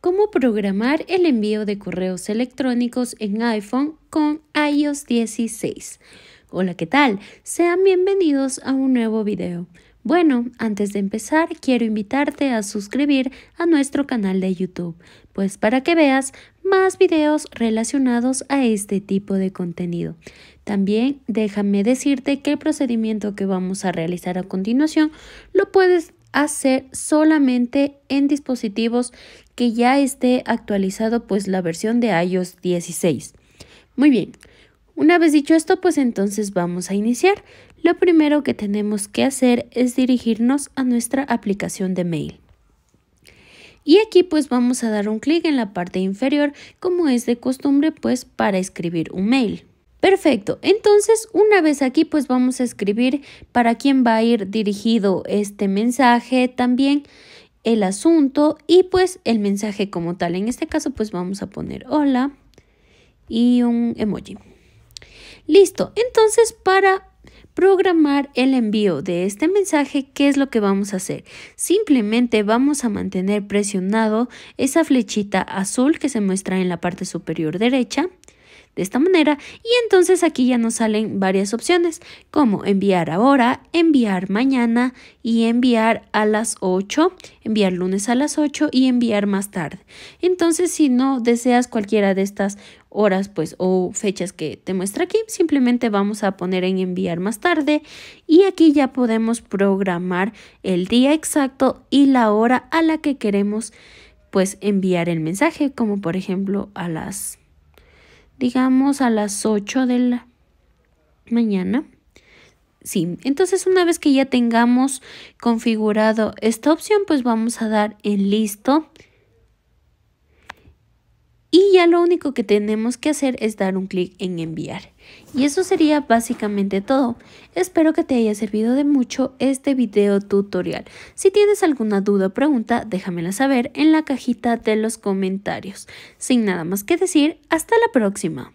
cómo programar el envío de correos electrónicos en iPhone con iOS 16. Hola, ¿qué tal? Sean bienvenidos a un nuevo video. Bueno, antes de empezar, quiero invitarte a suscribir a nuestro canal de YouTube, pues para que veas más videos relacionados a este tipo de contenido. También déjame decirte que el procedimiento que vamos a realizar a continuación lo puedes hacer solamente en dispositivos que ya esté actualizado pues la versión de iOS 16. Muy bien, una vez dicho esto pues entonces vamos a iniciar. Lo primero que tenemos que hacer es dirigirnos a nuestra aplicación de mail. Y aquí pues vamos a dar un clic en la parte inferior como es de costumbre pues para escribir un mail. Perfecto, entonces una vez aquí pues vamos a escribir para quién va a ir dirigido este mensaje, también el asunto y pues el mensaje como tal. En este caso pues vamos a poner hola y un emoji. Listo, entonces para programar el envío de este mensaje, ¿qué es lo que vamos a hacer? Simplemente vamos a mantener presionado esa flechita azul que se muestra en la parte superior derecha de esta manera y entonces aquí ya nos salen varias opciones como enviar ahora, enviar mañana y enviar a las 8, enviar lunes a las 8 y enviar más tarde. Entonces si no deseas cualquiera de estas horas pues o fechas que te muestra aquí simplemente vamos a poner en enviar más tarde y aquí ya podemos programar el día exacto y la hora a la que queremos pues enviar el mensaje como por ejemplo a las digamos a las 8 de la mañana. Sí, entonces una vez que ya tengamos configurado esta opción, pues vamos a dar en listo. Y ya lo único que tenemos que hacer es dar un clic en enviar. Y eso sería básicamente todo. Espero que te haya servido de mucho este video tutorial. Si tienes alguna duda o pregunta, déjamela saber en la cajita de los comentarios. Sin nada más que decir, hasta la próxima.